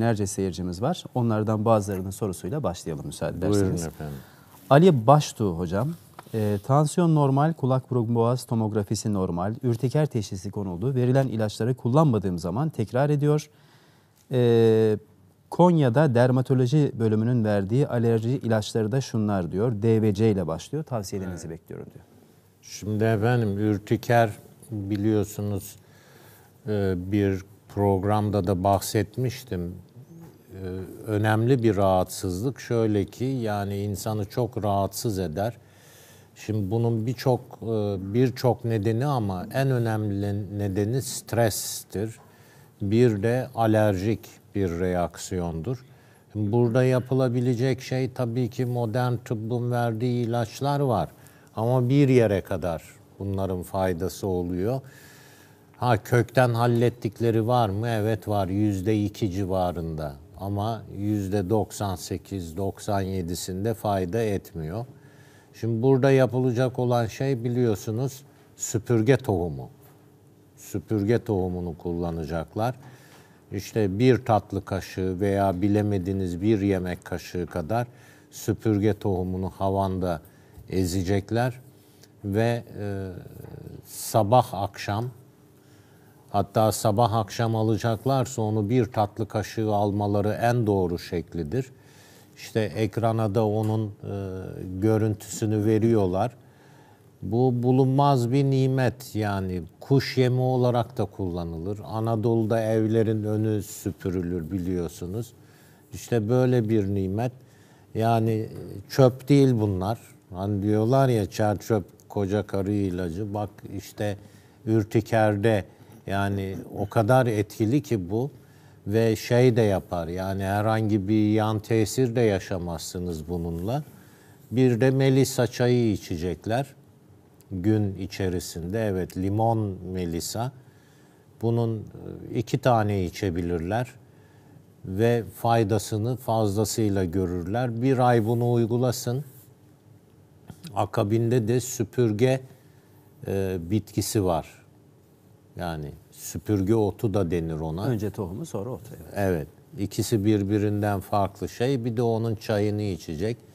binlerce seyircimiz var. Onlardan bazılarının sorusuyla başlayalım müsaade ederseniz. Buyurun efendim. Ali Baştu hocam, e, tansiyon normal, kulak burun boğaz tomografisi normal, ürteker teşhisi konuldu. Verilen ilaçları kullanmadığım zaman tekrar ediyor. E, Konya'da dermatoloji bölümünün verdiği alerji ilaçları da şunlar diyor. DVC ile başlıyor. Tavsiyelerinizi evet. bekliyorum diyor. Şimdi efendim ürtiker biliyorsunuz e, bir programda da bahsetmiştim. Ee, önemli bir rahatsızlık şöyle ki yani insanı çok rahatsız eder. Şimdi bunun birçok e, birçok nedeni ama en önemli nedeni strestir. Bir de alerjik bir reaksiyondur. Burada yapılabilecek şey tabii ki modern tıbbın verdiği ilaçlar var. Ama bir yere kadar bunların faydası oluyor. Ha kökten hallettikleri var mı? Evet var. Yüzde iki civarında. Ama yüzde 98-97'sinde fayda etmiyor. Şimdi burada yapılacak olan şey biliyorsunuz süpürge tohumu. Süpürge tohumunu kullanacaklar. İşte bir tatlı kaşığı veya bilemediğiniz bir yemek kaşığı kadar süpürge tohumunu havanda ezecekler ve e, sabah akşam Hatta sabah akşam alacaklarsa onu bir tatlı kaşığı almaları en doğru şeklidir. İşte ekrana da onun e, görüntüsünü veriyorlar. Bu bulunmaz bir nimet yani kuş yemi olarak da kullanılır. Anadolu'da evlerin önü süpürülür biliyorsunuz. İşte böyle bir nimet. Yani çöp değil bunlar. Hani diyorlar ya çer çöp koca karı ilacı. Bak işte ürtikerde yani o kadar etkili ki bu ve şey de yapar yani herhangi bir yan tesir de yaşamazsınız bununla. Bir de melisa çayı içecekler gün içerisinde. Evet limon melisa. Bunun e, iki tane içebilirler ve faydasını fazlasıyla görürler. Bir ay bunu uygulasın. Akabinde de süpürge e, bitkisi var yani süpürge otu da denir ona. Önce tohumu sonra otu. Evet. evet. İkisi birbirinden farklı şey. Bir de onun çayını içecek.